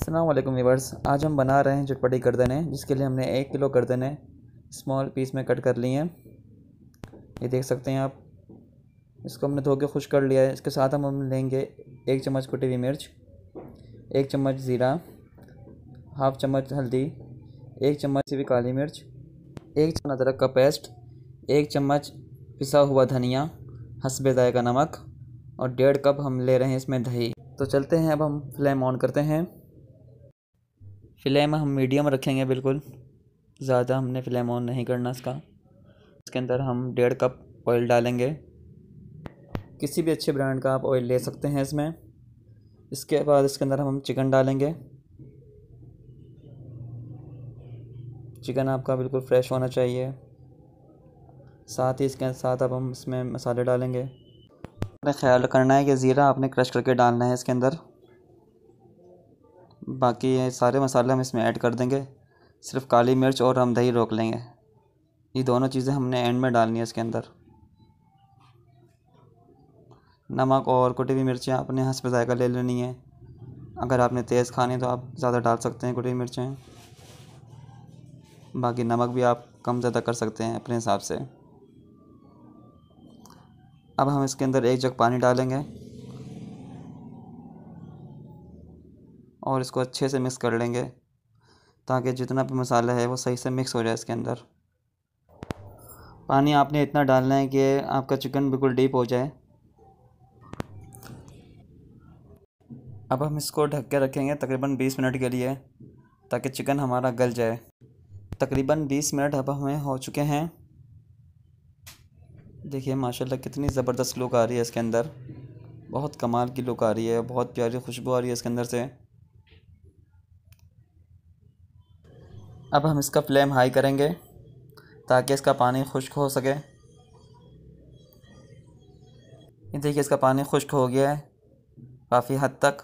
सलामकुम वीवर्स आज हम बना रहे हैं चटपटी गर्दनें जिसके लिए हमने एक किलो गर्दनें स्मॉल पीस में कट कर ली हैं ये देख सकते हैं आप इसको हमने धो के खुश कर लिया है इसके साथ हम लेंगे एक चम्मच कुटी हुई मिर्च एक चम्मच ज़ीरा हाफ चम्मच हल्दी एक चम्मच से भी काली मिर्च एक चम्मच अदरक का पेस्ट एक चम्मच पिसा हुआ धनिया हसबे का नमक और डेढ़ कप हम ले रहे हैं इसमें दही तो चलते हैं अब हम फ्लेम ऑन करते हैं फ्लेम हम मीडियम रखेंगे बिल्कुल ज़्यादा हमने फ्लेम ऑन नहीं करना इसका इसके अंदर हम डेढ़ कप ऑयल डालेंगे किसी भी अच्छे ब्रांड का आप ऑयल ले सकते हैं इसमें इसके बाद इसके अंदर हम चिकन डालेंगे चिकन आपका बिल्कुल फ्रेश होना चाहिए साथ ही इसके साथ अब हम इसमें मसाले डालेंगे अपने ख्याल रखना है कि ज़ीरा आपने क्रश करके डालना है इसके अंदर बाकी ये सारे मसाले हम इसमें ऐड कर देंगे सिर्फ काली मिर्च और हम दही रोक लेंगे ये दोनों चीज़ें हमने एंड में डालनी है इसके अंदर नमक और कुटी हुई मिर्चें आपने हंस पे जायका ले लेनी है अगर आपने तेज़ खानी तो आप ज़्यादा डाल सकते हैं कुटी हुई मिर्चें बाकी नमक भी आप कम ज़्यादा कर सकते हैं अपने हिसाब से अब हम इसके अंदर एक जग पानी डालेंगे और इसको अच्छे से मिक्स कर लेंगे ताकि जितना भी मसाला है वो सही से मिक्स हो जाए इसके अंदर पानी आपने इतना डालना है कि आपका चिकन बिल्कुल डीप हो जाए अब हम इसको ढक के रखेंगे तकरीबन 20 मिनट के लिए ताकि चिकन हमारा गल जाए तकरीबन 20 मिनट अब हमें हो चुके हैं देखिए माशाल्लाह कितनी ज़बरदस्त लुक आ रही है इसके अंदर बहुत कमाल की लुक आ रही है बहुत प्यारी खुशबू आ रही है इसके अंदर से अब हम इसका फ्लेम हाई करेंगे ताकि इसका पानी खुश्क हो सके देखिए इसका पानी खुश्क हो गया है काफ़ी हद तक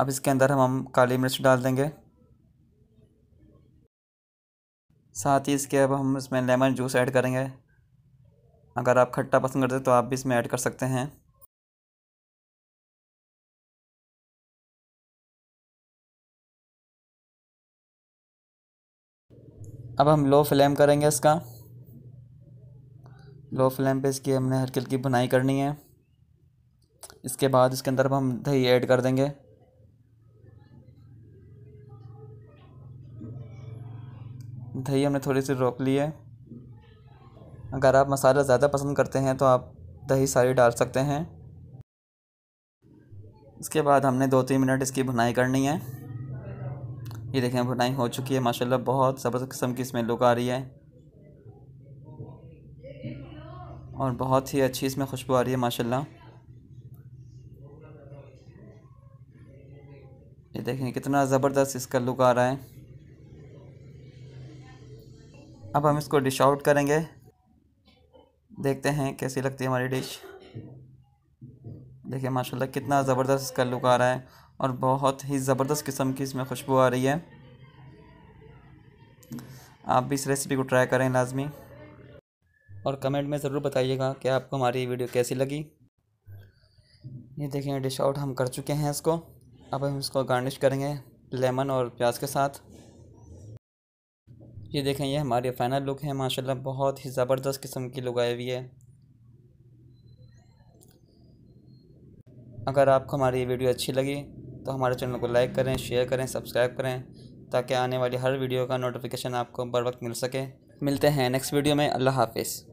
अब इसके अंदर हम हम काली मिर्च डाल देंगे साथ ही इसके अब हम इसमें लेमन जूस ऐड करेंगे अगर आप खट्टा पसंद करते हैं तो आप भी इसमें ऐड कर सकते हैं अब हम लो फ्लेम करेंगे इसका लो फ्लेम पे इसकी हमने हरकल की बुनाई करनी है इसके बाद इसके अंदर हम दही ऐड कर देंगे दही हमने थोड़ी सी रोक ली है अगर आप मसाला ज़्यादा पसंद करते हैं तो आप दही सारी डाल सकते हैं इसके बाद हमने दो तीन मिनट इसकी भुनाई करनी है ये देखें बुनाई हो चुकी है माशाल्लाह बहुत ज़बरदस्त किस्म की इसमें लुक आ रही है और बहुत ही अच्छी इसमें खुशबू आ रही है माशाल्लाह ये देखें कितना ज़बरदस्त इसका लुक आ रहा है अब हम इसको डिश आउट करेंगे देखते हैं कैसी लगती है हमारी डिश देखिए माशाल्लाह कितना ज़बरदस्त इसका लुक आ रहा है और बहुत ही ज़बरदस्त किस्म की इसमें खुशबू आ रही है आप भी इस रेसिपी को ट्राई करें लाजमी और कमेंट में ज़रूर बताइएगा कि आपको हमारी वीडियो कैसी लगी ये देखें डिश आउट हम कर चुके हैं इसको अब हम इसको गार्निश करेंगे लेमन और प्याज के साथ ये देखें ये हमारी फाइनल लुक है माशाल्लाह बहुत ही ज़बरदस्त किस्म की लुक आई हुई है अगर आपको हमारी ये वीडियो अच्छी लगी तो हमारे चैनल को लाइक करें शेयर करें सब्सक्राइब करें ताकि आने वाली हर वीडियो का नोटिफिकेशन आपको बर वक्त मिल सके मिलते हैं नेक्स्ट वीडियो में अल्लाह हाफिज़